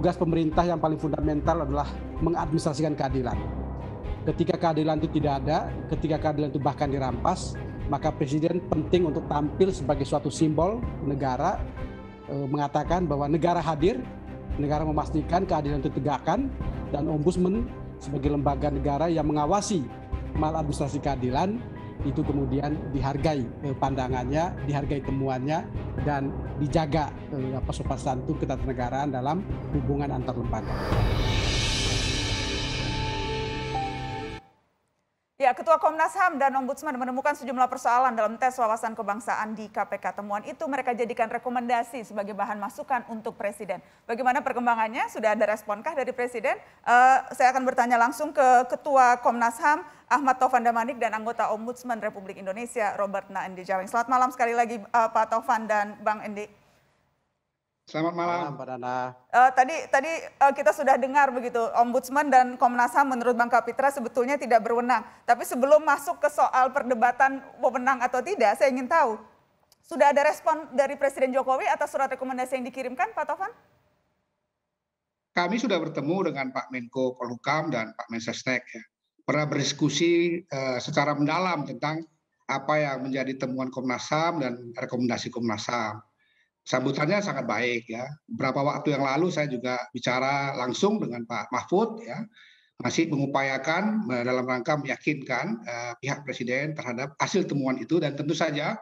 tugas pemerintah yang paling fundamental adalah mengadministrasikan keadilan. Ketika keadilan itu tidak ada, ketika keadilan itu bahkan dirampas, maka presiden penting untuk tampil sebagai suatu simbol negara e, mengatakan bahwa negara hadir, negara memastikan keadilan itu tegakkan dan ombudsman sebagai lembaga negara yang mengawasi maladministrasi keadilan itu kemudian dihargai eh, pandangannya, dihargai temuannya, dan dijaga eh, apa sopan santun ketatanegaraan dalam hubungan antar lembaga. Ya, Ketua Komnas HAM dan Ombudsman menemukan sejumlah persoalan dalam tes wawasan kebangsaan di KPK. Temuan itu mereka jadikan rekomendasi sebagai bahan masukan untuk Presiden. Bagaimana perkembangannya? Sudah ada responkah dari Presiden? Uh, saya akan bertanya langsung ke Ketua Komnas HAM, Ahmad Taufan Damanik, dan anggota Ombudsman Republik Indonesia, Robert Naendi Jaweng. Selamat malam sekali lagi uh, Pak Taufan dan Bang Endi. Selamat malam, Pak Nana. Uh, tadi tadi uh, kita sudah dengar begitu, Ombudsman dan Komnas HAM menurut Bang Kapitra sebetulnya tidak berwenang. Tapi sebelum masuk ke soal perdebatan pemenang atau tidak, saya ingin tahu, sudah ada respon dari Presiden Jokowi atas surat rekomendasi yang dikirimkan, Pak Tovan? Kami sudah bertemu dengan Pak Menko Polhukam dan Pak Mensesnek. Ya. Pernah berdiskusi uh, secara mendalam tentang apa yang menjadi temuan Komnas HAM dan rekomendasi Komnas HAM sambutannya sangat baik ya. Berapa waktu yang lalu saya juga bicara langsung dengan Pak Mahfud ya masih mengupayakan dalam rangka meyakinkan uh, pihak presiden terhadap hasil temuan itu dan tentu saja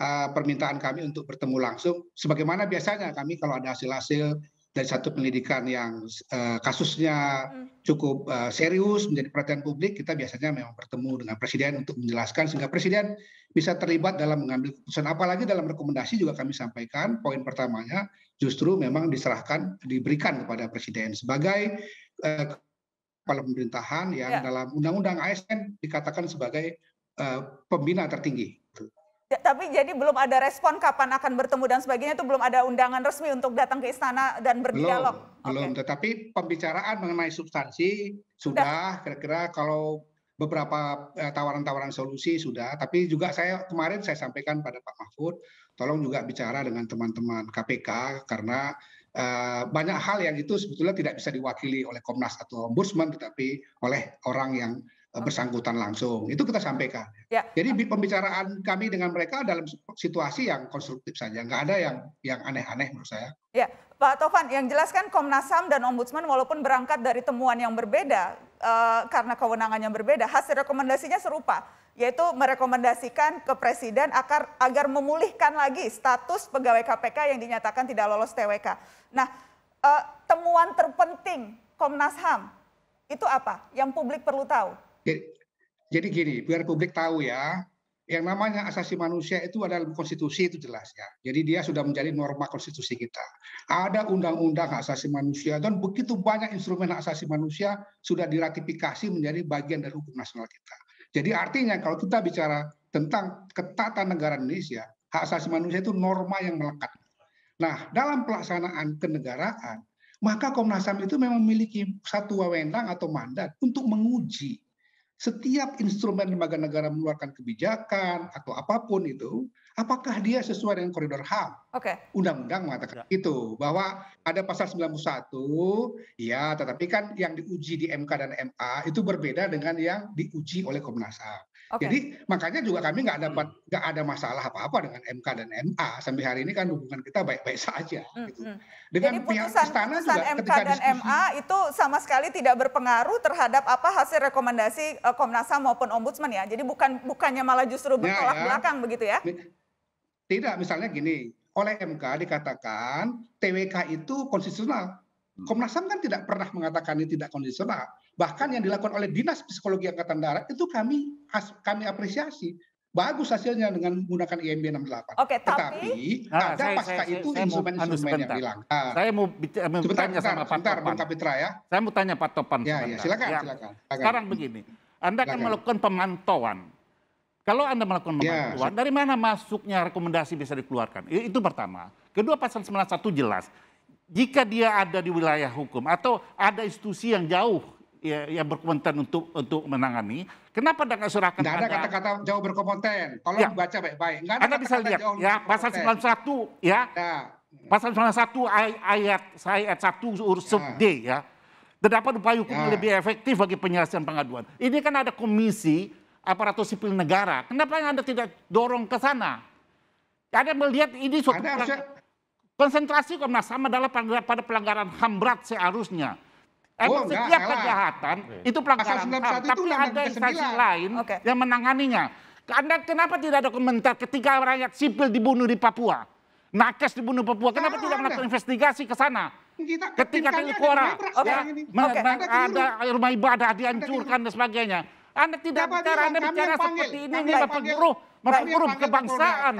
uh, permintaan kami untuk bertemu langsung sebagaimana biasanya kami kalau ada hasil-hasil dari satu penyelidikan yang uh, kasusnya cukup uh, serius menjadi perhatian publik, kita biasanya memang bertemu dengan presiden untuk menjelaskan sehingga presiden bisa terlibat dalam mengambil keputusan. Apalagi dalam rekomendasi juga kami sampaikan poin pertamanya justru memang diserahkan diberikan kepada presiden sebagai uh, kepala pemerintahan yang ya. dalam undang-undang ASN dikatakan sebagai uh, pembina tertinggi. Ya, tapi jadi belum ada respon kapan akan bertemu dan sebagainya itu belum ada undangan resmi untuk datang ke istana dan berdialog. Belum, okay. belum. Tetapi pembicaraan mengenai substansi sudah kira-kira kalau beberapa eh, tawaran-tawaran eh, solusi sudah. Tapi juga saya kemarin saya sampaikan pada Pak Mahfud, tolong juga bicara dengan teman-teman KPK karena eh, banyak hal yang itu sebetulnya tidak bisa diwakili oleh Komnas atau Ombudsman, tetapi oleh orang yang Eh, bersangkutan langsung. Itu kita sampaikan. Ya. Jadi pembicaraan kami dengan mereka dalam situasi yang konstruktif saja, nggak ada yang yang aneh-aneh menurut saya. Ya, Pak Tovan, yang jelas kan Komnas Ham dan Ombudsman walaupun berangkat dari temuan yang berbeda uh, karena kewenangannya berbeda, hasil rekomendasinya serupa, yaitu merekomendasikan ke Presiden agar agar memulihkan lagi status pegawai KPK yang dinyatakan tidak lolos TWK. Nah, uh, temuan terpenting Komnas Ham itu apa? Yang publik perlu tahu? Jadi gini, biar publik tahu ya, yang namanya asasi manusia itu adalah konstitusi itu jelas ya. Jadi dia sudah menjadi norma konstitusi kita. Ada undang-undang asasi manusia dan begitu banyak instrumen asasi manusia sudah diratifikasi menjadi bagian dari hukum nasional kita. Jadi artinya kalau kita bicara tentang ketatan negara Indonesia, hak asasi manusia itu norma yang melekat. Nah, dalam pelaksanaan kenegaraan, maka Komnas HAM itu memang memiliki satu wewenang atau mandat untuk menguji setiap instrumen lembaga negara mengeluarkan kebijakan atau apapun itu, apakah dia sesuai dengan koridor HAM? Oke. Okay. Undang-undang mengatakan ya. itu bahwa ada pasal 91, ya, tetapi kan yang diuji di MK dan MA itu berbeda dengan yang diuji oleh Komnas HAM jadi makanya juga kami nggak hmm. dapat nggak ada masalah apa apa dengan mk dan ma sampai hari ini kan hubungan kita baik baik saja hmm, gitu. Hmm. dengan jadi pihak putusan, istana putusan juga mk dan diskusi, ma itu sama sekali tidak berpengaruh terhadap apa hasil rekomendasi e, komnas ham maupun ombudsman ya jadi bukan bukannya malah justru ya, bertolak ya, ya. belakang begitu ya tidak misalnya gini oleh mk dikatakan twk itu konstitusional Komnas HAM kan tidak pernah mengatakan ini tidak konstitusional. Bahkan yang dilakukan oleh Dinas Psikologi Angkatan Darat itu kami kami apresiasi. Bagus hasilnya dengan menggunakan IMB 68. Oke, tapi Tetapi nah, ada saya, pasca saya, itu instrumen-instrumen yang dilanggar. Saya mau bicara, anu, sebentar, nah. sama Pak sebentar, Bang Kapitra ya. Saya mau tanya Pak Topan. Ya, ya silakan, ya. silakan. Sekarang begini, Anda kan akan melakukan pemantauan. Kalau Anda melakukan ya, pemantauan, ya. dari mana masuknya rekomendasi bisa dikeluarkan? Itu pertama. Kedua, pasal 91 jelas jika dia ada di wilayah hukum atau ada institusi yang jauh ya, yang berkompeten untuk untuk menangani. Kenapa tidak serahkan? Tidak ada kata-kata jauh berkompeten. Tolong ya. baca baik-baik. Anda kata Anda bisa lihat ya pasal 91 ya. ya. Pasal 91 ayat ayat 1 huruf ya. D ya. Terdapat upaya hukum ya. lebih efektif bagi penyelesaian pengaduan. Ini kan ada komisi aparatur sipil negara. Kenapa Anda tidak dorong ke sana? Anda melihat ini suatu anda konsentrasi Komnas sama adalah pada pelanggaran HAM berat seharusnya Emang oh, setiap enggak, kejahatan itu pelanggaran HAM, tapi ada instansi lain okay. yang menanganinya. Anda kenapa tidak ada komentar ketika rakyat sipil dibunuh di Papua? Nakes dibunuh Papua, kenapa Karena tidak melakukan investigasi ke sana? Kita ketika ada okay. Ya, okay. ada, ada rumah ibadah dihancurkan dan sebagainya. Anda tidak Siapa bicara, Anda bicara seperti ini, ini memperburuk Merupakan kebangsaan.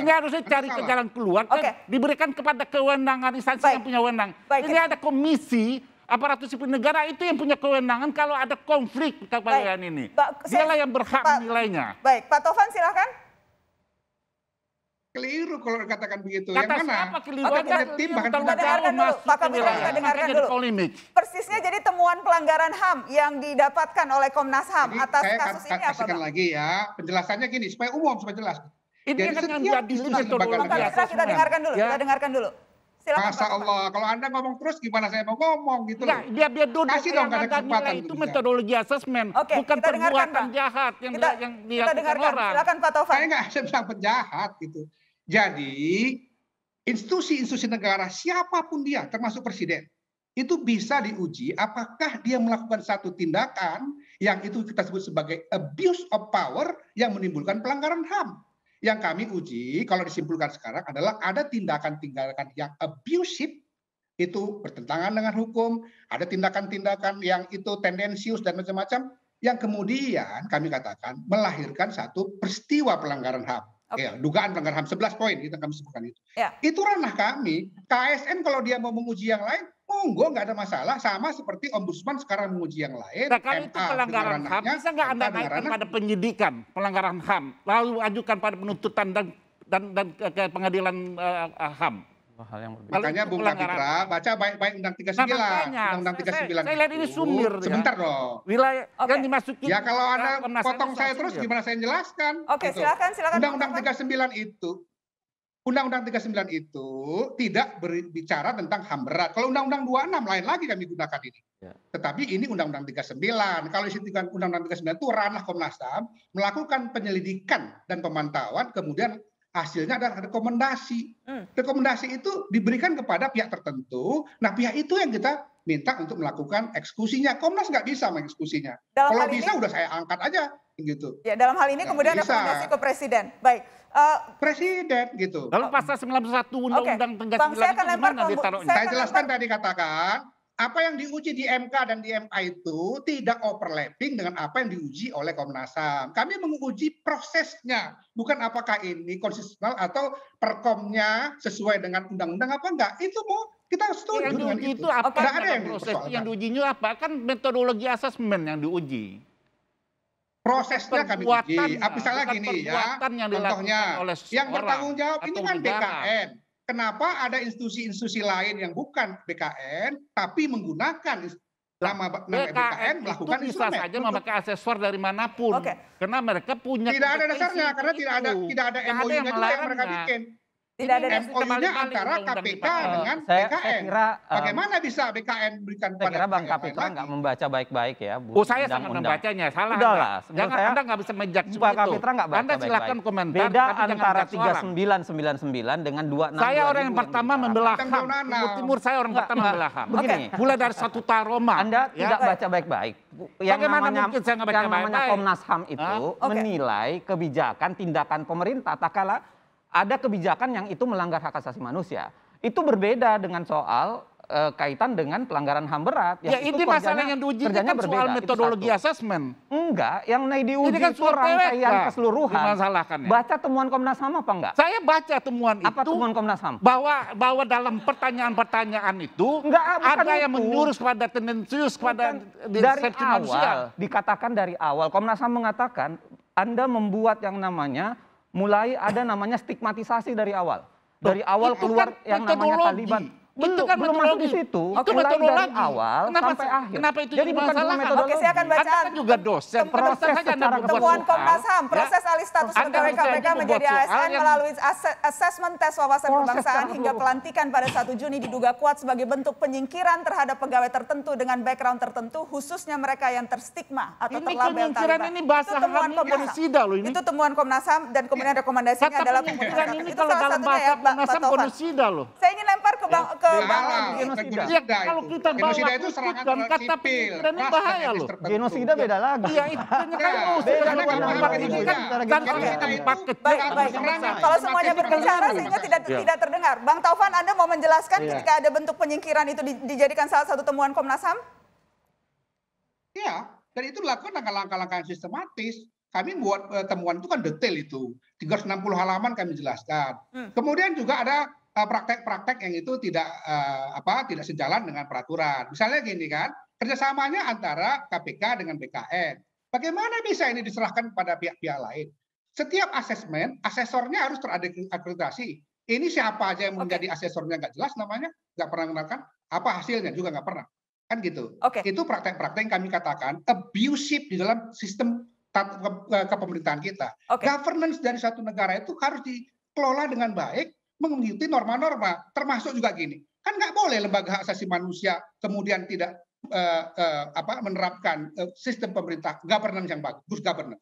Ini harusnya cari ke jalan keluar okay. diberikan kepada kewenangan instansi yang punya wewenang. Ini ada komisi aparatur sipil negara itu yang punya kewenangan kalau ada konflik kepanjangan ini. Dialah saya, yang berhak Pak, menilainya. Baik, Pak Tovan silahkan. Keliru kalau dikatakan begitu. Kata yang mana? siapa keliru? Oke, kita tim bahkan kita dengarkan dulu. Pak Kapitra, kita kan dengarkan dulu. Polimik. Persisnya jadi temuan pelanggaran HAM yang didapatkan oleh Komnas HAM jadi atas saya kasus ini apa, kasihkan lagi ya, penjelasannya gini, supaya umum, supaya jelas. Ini Jadi kan yang jadi diskusi lembaga negara. Kita dengarkan dulu, kita ya. dengarkan dulu. Silahkan Masa Allah, kalau Anda ngomong terus gimana saya mau ngomong gitu Nggak, loh. Dia, dia duduk Kasih dong ada kesempatan. Itu metodologi asesmen, okay, bukan perbuatan jahat yang, kita, yang dia kita dengarkan. orang. Silakan Pak Taufan. Saya nggak bilang penjahat gitu. Jadi institusi-institusi negara siapapun dia, termasuk presiden, itu bisa diuji apakah dia melakukan satu tindakan yang itu kita sebut sebagai abuse of power yang menimbulkan pelanggaran HAM. Yang kami uji, kalau disimpulkan sekarang adalah ada tindakan-tindakan yang abusive itu bertentangan dengan hukum, ada tindakan-tindakan yang itu tendensius dan macam-macam yang kemudian kami katakan melahirkan satu peristiwa pelanggaran HAM. Okay. Ya, dugaan pelanggaran HAM 11 poin kita kami sebutkan itu. Yeah. Itu ranah kami. KSN kalau dia mau menguji yang lain monggo oh, nggak ada masalah sama seperti ombudsman sekarang menguji yang lain. Nah, kalau itu pelanggaran HAM bisa nggak Anda naikkan pada penyidikan pelanggaran HAM lalu ajukan pada penuntutan dan dan, dan ke pengadilan uh, eh, eh, HAM? Hal yang Makanya Bung Kapitra baca baik-baik Undang 39. Nah, makanya, Undang 39. Saya, saya lihat ini sumir. Ya. Sebentar ya. dong. Wilayah okay. kan dimasukin. Ya kalau Anda potong saya terus sumir. gimana saya jelaskan? Oke, okay, gitu. silakan silakan. Undang-Undang 39 itu Undang-Undang 39 itu tidak berbicara tentang HAM berat. Kalau Undang-Undang 26 lain lagi kami gunakan ini. Ya. Tetapi ini Undang-Undang 39. Kalau isi Undang-Undang 39 itu ranah Komnas HAM melakukan penyelidikan dan pemantauan kemudian hasilnya adalah rekomendasi. Hmm. Rekomendasi itu diberikan kepada pihak tertentu. Nah, pihak itu yang kita minta untuk melakukan eksekusinya. Komnas nggak bisa mengeksekusinya. Kalau bisa ini? udah saya angkat aja gitu. Ya dalam hal ini kemudian bisa. rekomendasi ke presiden. Baik. Uh, presiden gitu. Lalu pasal 91 Undang-Undang okay. Tenggat 9 saya akan itu gimana ditaruhnya? Saya, saya jelaskan lempar. tadi katakan, apa yang diuji di MK dan di MA itu tidak overlapping dengan apa yang diuji oleh Komnas HAM. Kami menguji prosesnya, bukan apakah ini konstitusional atau perkomnya sesuai dengan undang-undang apa enggak. Itu mau kita setuju yang dengan itu. itu apa? Enggak ada yang proses yang diujinya apa? Kan metodologi asesmen yang diuji prosesnya kami uji. Apa ah, misalnya gini ya, yang contohnya oleh yang bertanggung jawab ini kan negara. BKN. Kenapa ada institusi-institusi lain yang bukan BKN tapi menggunakan nama, BKN, BKN melakukan itu bisa saja memakai aksesor dari manapun. Okay. Karena mereka punya Tidak ada dasarnya itu. karena tidak ada tidak ada MOU yang, yang mereka bikin. Tidak ada MOU-nya antara KPK eh, dengan saya, BKN. Saya kira, eh, Bagaimana bisa BKN berikan saya kira Bang KPK nggak membaca baik-baik ya. Bu, oh saya sangat membacanya, salah. lah. Jangan saya, Anda nggak bisa menjudge Pak Kapitra nggak baca Anda silakan baik -baik. komentar, Beda sembilan antara 3999 dengan 26. Saya orang yang pertama membelah HAM. Timur, Timur saya orang pertama membelah HAM. Begini. mulai dari satu taroma. Anda ya. tidak baca baik-baik. Yang Bagaimana namanya, mungkin saya nggak baca baik-baik? Yang namanya Komnas HAM itu menilai kebijakan tindakan pemerintah. Tak kalah ada kebijakan yang itu melanggar hak asasi manusia. Itu berbeda dengan soal e, kaitan dengan pelanggaran HAM berat. Ya, ya itu, itu masalah yang diuji kan berbeda. soal metodologi asesmen. Enggak, yang naik diuji ini kan itu rangkaian PWK keseluruhan. ya. Baca temuan Komnas HAM apa enggak? Saya baca temuan apa itu. Apa temuan Komnas HAM? Bahwa bahwa dalam pertanyaan-pertanyaan itu enggak, ada itu. yang menyuruh pada tendensius pada dari awal manusia. dikatakan dari awal Komnas HAM mengatakan anda membuat yang namanya mulai ada namanya stigmatisasi dari awal. Dari awal keluar kan yang namanya Taliban. Belum, itu kan belum masuk di situ. Oke, itu metodologi. Dari awal kenapa, sampai akhir. Kenapa itu Jadi bukan salah? Oke, saya akan bacaan. kan juga dosen. Proses saja Anda Temuan Komnas HAM, proses alih status pegawai KPK menjadi ASN melalui asesmen tes wawasan kebangsaan hingga pelantikan pada 1 Juni diduga kuat sebagai bentuk penyingkiran terhadap pegawai tertentu dengan background tertentu, khususnya mereka yang terstigma atau ini terlabel Taliban. Ini bahasa temuan Komnas HAM. Loh ini. Itu temuan Komnas HAM dan kemudian rekomendasinya adalah penyingkiran ini kalau dalam ya, bahasa Komnas HAM loh. Saya ingin lempar ke ya. Bang kebangsaan. Genosida. Ya, kalau kita bawa itu dan kata ini bahaya loh. Genosida beda lagi. Iya itu iya. kan beda lagi. Ini kan tempat kecil. Kalau semuanya berbicara sehingga tidak iya. tidak terdengar. Bang Taufan Anda mau menjelaskan iya. ketika ada bentuk penyingkiran itu dijadikan salah satu temuan Komnas HAM? Iya, dan itu dilakukan langkah-langkah sistematis kami buat uh, temuan itu kan detail itu 360 halaman kami jelaskan. Hmm. Kemudian juga ada Eh, praktek-praktek yang itu tidak eh, apa tidak sejalan dengan peraturan. Misalnya gini kan, kerjasamanya antara KPK dengan BKN. Bagaimana bisa ini diserahkan kepada pihak-pihak lain? Setiap asesmen, asesornya harus terakreditasi. Ini siapa aja yang menjadi okay. asesornya nggak jelas namanya, nggak pernah mengenalkan. Apa hasilnya juga nggak pernah. Kan gitu. Okay. Itu praktek-praktek yang kami katakan abusive di dalam sistem kepemerintahan kita. Okay. Governance dari satu negara itu harus dikelola dengan baik mengikuti norma-norma, termasuk juga gini. Kan nggak boleh lembaga hak asasi manusia kemudian tidak uh, uh, apa menerapkan uh, sistem pemerintah governance yang bagus, good governance.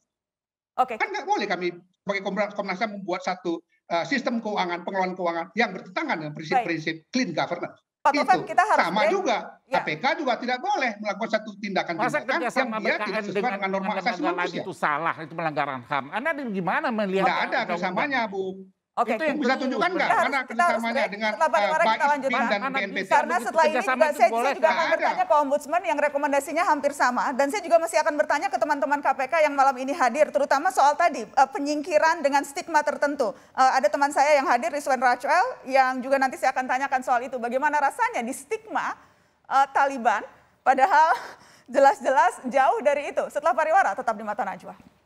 Okay. Kan nggak boleh kami sebagai Komnas HAM membuat satu uh, sistem keuangan, pengelolaan keuangan yang bertentangan dengan prinsip-prinsip clean governance. Pak kita harus sama break. juga. Ya. KPK juga tidak boleh melakukan satu tindakan tindakan yang dia tidak sesuai dengan, dengan norma asasi manusia. Itu salah, itu pelanggaran HAM. Anda gimana melihat? Tidak ada kesamanya, Bu. Oke. Itu yang bisa tunjukkan nggak eh, Karena kerjasamanya dengan uh, Pak Isman dan BNPT? Karena setelah ini saya, juga akan bertanya ke Ombudsman yang rekomendasinya hampir sama. Dan saya juga masih akan bertanya ke teman-teman KPK yang malam ini hadir. Terutama soal tadi eh, penyingkiran dengan stigma tertentu. Eh, ada teman saya yang hadir, Rizwan Rachel, yang juga nanti saya akan tanyakan soal itu. Bagaimana rasanya di stigma Taliban padahal jelas-jelas jauh dari itu. Setelah pariwara tetap di Mata Najwa.